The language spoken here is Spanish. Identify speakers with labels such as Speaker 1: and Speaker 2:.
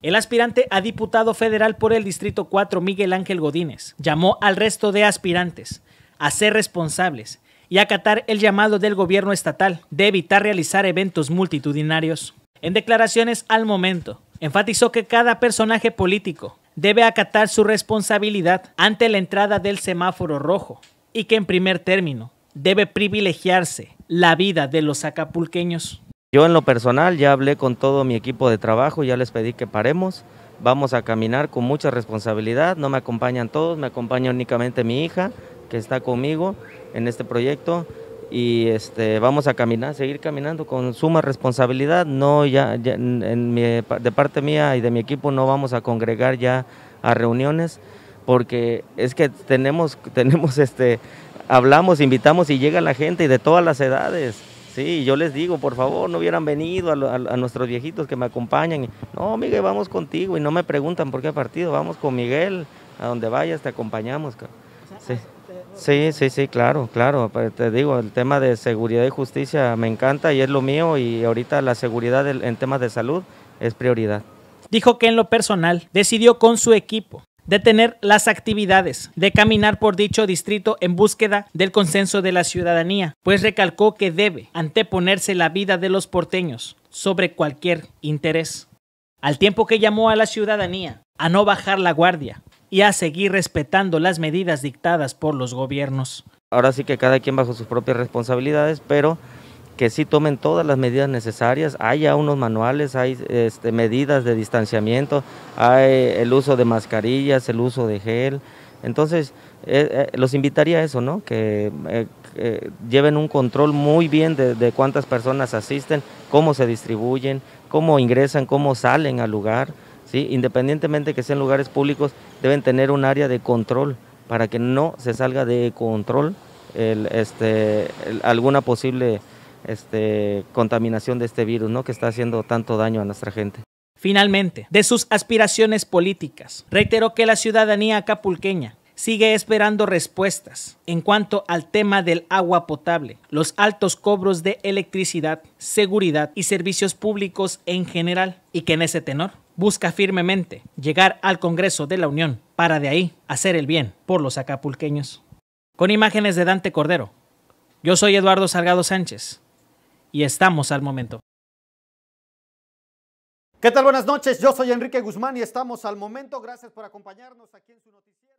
Speaker 1: El aspirante a diputado federal por el Distrito 4, Miguel Ángel Godínez, llamó al resto de aspirantes a ser responsables y acatar el llamado del gobierno estatal de evitar realizar eventos multitudinarios. En declaraciones al momento, enfatizó que cada personaje político debe acatar su responsabilidad ante la entrada del semáforo rojo y que en primer término debe privilegiarse la vida de
Speaker 2: los acapulqueños. Yo en lo personal ya hablé con todo mi equipo de trabajo, ya les pedí que paremos, vamos a caminar con mucha responsabilidad, no me acompañan todos, me acompaña únicamente mi hija que está conmigo en este proyecto y este, vamos a caminar, seguir caminando con suma responsabilidad, no ya, de parte mía y de mi equipo no vamos a congregar ya a reuniones porque es que tenemos, tenemos este, hablamos, invitamos y llega la gente y de todas las edades. Sí, yo les digo, por favor, no hubieran venido a, nuestros viejitos que me acompañan. No, Miguel, vamos contigo. Y no me preguntan por qué partido, vamos con Miguel, a donde vayas te acompañamos. Sí. sí, sí, sí, claro, claro. Te digo, el tema de seguridad y justicia me encanta y es lo mío. Y ahorita la seguridad en temas de salud es prioridad. Dijo
Speaker 1: que en lo personal decidió con su equipo detener las actividades, de caminar por dicho distrito en búsqueda del consenso de la ciudadanía, pues recalcó que debe anteponerse la vida de los porteños sobre cualquier interés. Al tiempo que llamó a la ciudadanía a no bajar la guardia y a seguir respetando las medidas dictadas por los gobiernos.
Speaker 2: Ahora sí que cada quien bajo sus propias responsabilidades, pero que sí tomen todas las medidas necesarias. haya unos manuales, hay este, medidas de distanciamiento, hay el uso de mascarillas, el uso de gel. Entonces, eh, eh, los invitaría a eso, ¿no? Que eh, lleven un control muy bien de, cuántas personas asisten, cómo se distribuyen, cómo ingresan, cómo salen al lugar. ¿sí? Independientemente que sean lugares públicos, deben tener un área de control para que no se salga de control este, alguna posible este, contaminación de este virus, ¿no? Que está haciendo tanto daño a nuestra gente. Finalmente, de
Speaker 1: sus aspiraciones políticas, reiteró que la ciudadanía acapulqueña sigue esperando respuestas en cuanto al tema del agua potable, los altos cobros de electricidad, seguridad y servicios públicos en general, y que en ese tenor busca firmemente llegar al Congreso de la Unión para de ahí hacer el bien por los acapulqueños. Con imágenes de Dante Cordero, yo soy Eduardo Salgado Sánchez y estamos al momento.
Speaker 2: ¿Qué tal? Buenas noches. Yo soy Enrique Guzmán y estamos al momento. Gracias por acompañarnos aquí en su noticiero.